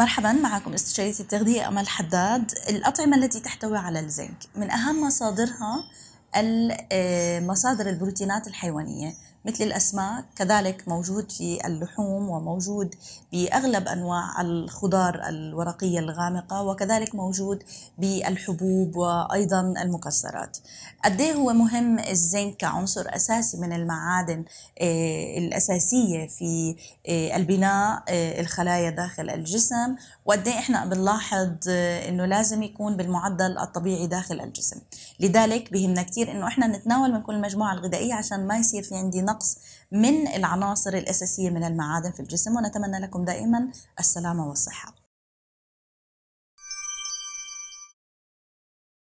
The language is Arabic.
مرحبا معكم استشارية التغذية أمل حداد الأطعمة التي تحتوي على الزنك من أهم مصادرها مصادر البروتينات الحيوانية مثل الأسماك كذلك موجود في اللحوم وموجود بأغلب أنواع الخضار الورقية الغامقة وكذلك موجود بالحبوب وأيضا المكسرات قد إيه هو مهم الزنك كعنصر أساسي من المعادن آه، الأساسية في آه، البناء آه، الخلايا داخل الجسم وقد إيه احنا بنلاحظ انه لازم يكون بالمعدل الطبيعي داخل الجسم لذلك بهمنا كتير كثير انه احنا نتناول من كل المجموعه الغذائيه عشان ما يصير في عندي نقص من العناصر الاساسيه من المعادن في الجسم ونتمنى لكم دائما السلامه والصحه